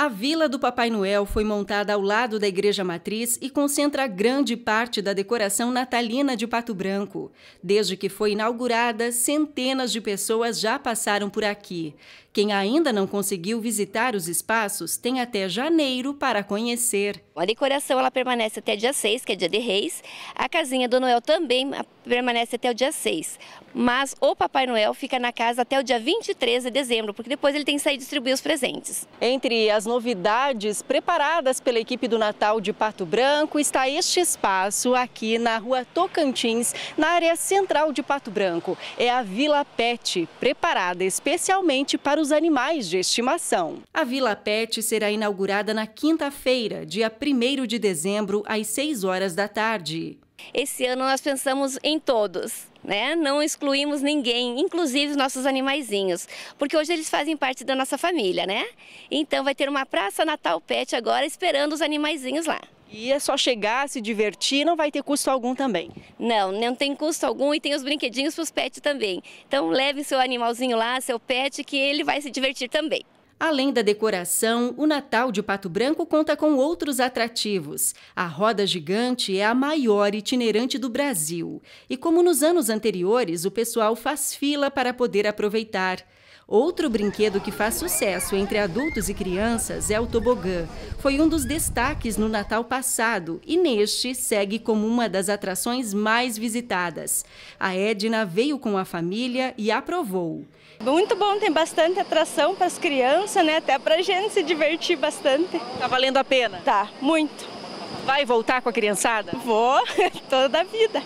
A Vila do Papai Noel foi montada ao lado da Igreja Matriz e concentra grande parte da decoração natalina de Pato Branco. Desde que foi inaugurada, centenas de pessoas já passaram por aqui. Quem ainda não conseguiu visitar os espaços tem até janeiro para conhecer. A decoração ela permanece até dia 6, que é dia de reis. A casinha do Noel também ah, permanece até o dia 6. Mas o Papai Noel fica na casa até o dia 23 de dezembro, porque depois ele tem que sair distribuir os presentes. Entre as novidades preparadas pela equipe do Natal de Pato Branco está este espaço aqui na rua Tocantins, na área central de Pato Branco. É a Vila Pet, preparada especialmente para os animais de estimação. A Vila Pet será inaugurada na quinta-feira, dia 1 de dezembro, às 6 horas da tarde. Esse ano nós pensamos em todos. Né? Não excluímos ninguém, inclusive os nossos animaizinhos, porque hoje eles fazem parte da nossa família, né? Então vai ter uma praça Natal Pet agora esperando os animaizinhos lá. E é só chegar, se divertir, não vai ter custo algum também. Não, não tem custo algum e tem os brinquedinhos para os pets também. Então leve seu animalzinho lá, seu pet, que ele vai se divertir também. Além da decoração, o Natal de Pato Branco conta com outros atrativos. A roda gigante é a maior itinerante do Brasil. E como nos anos anteriores, o pessoal faz fila para poder aproveitar. Outro brinquedo que faz sucesso entre adultos e crianças é o tobogã. Foi um dos destaques no Natal passado e neste segue como uma das atrações mais visitadas. A Edna veio com a família e aprovou. Muito bom, tem bastante atração para as crianças né? Até pra gente se divertir bastante. Tá valendo a pena? Tá, muito. Vai voltar com a criançada? Vou, toda a vida.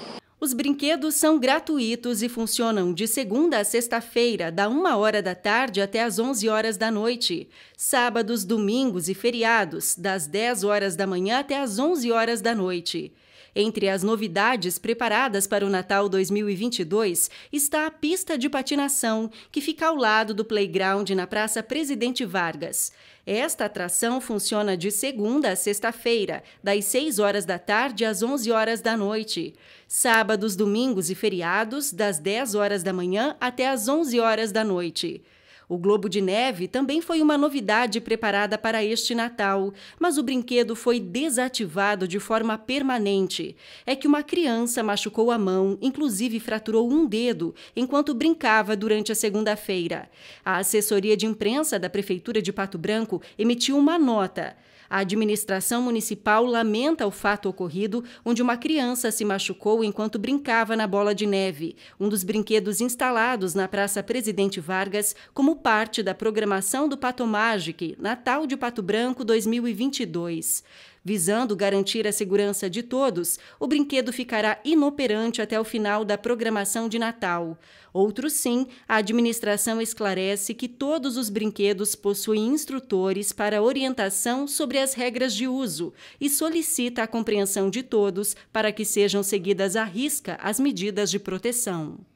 Os brinquedos são gratuitos e funcionam de segunda a sexta-feira, da 1 hora da tarde até as 11 horas da noite, sábados, domingos e feriados, das 10 horas da manhã até as 11 horas da noite. Entre as novidades preparadas para o Natal 2022 está a pista de patinação, que fica ao lado do playground na Praça Presidente Vargas. Esta atração funciona de segunda a sexta-feira, das 6 horas da tarde às 11 horas da noite. Sábados, domingos e feriados, das 10 horas da manhã até às 11 horas da noite. O Globo de Neve também foi uma novidade preparada para este Natal, mas o brinquedo foi desativado de forma permanente. É que uma criança machucou a mão, inclusive fraturou um dedo, enquanto brincava durante a segunda-feira. A assessoria de imprensa da Prefeitura de Pato Branco emitiu uma nota. A administração municipal lamenta o fato ocorrido, onde uma criança se machucou enquanto brincava na bola de neve, um dos brinquedos instalados na Praça Presidente Vargas como parte da programação do Patomagic Natal de Pato Branco 2022. Visando garantir a segurança de todos, o brinquedo ficará inoperante até o final da programação de Natal. Outro sim, a administração esclarece que todos os brinquedos possuem instrutores para orientação sobre as regras de uso e solicita a compreensão de todos para que sejam seguidas à risca as medidas de proteção.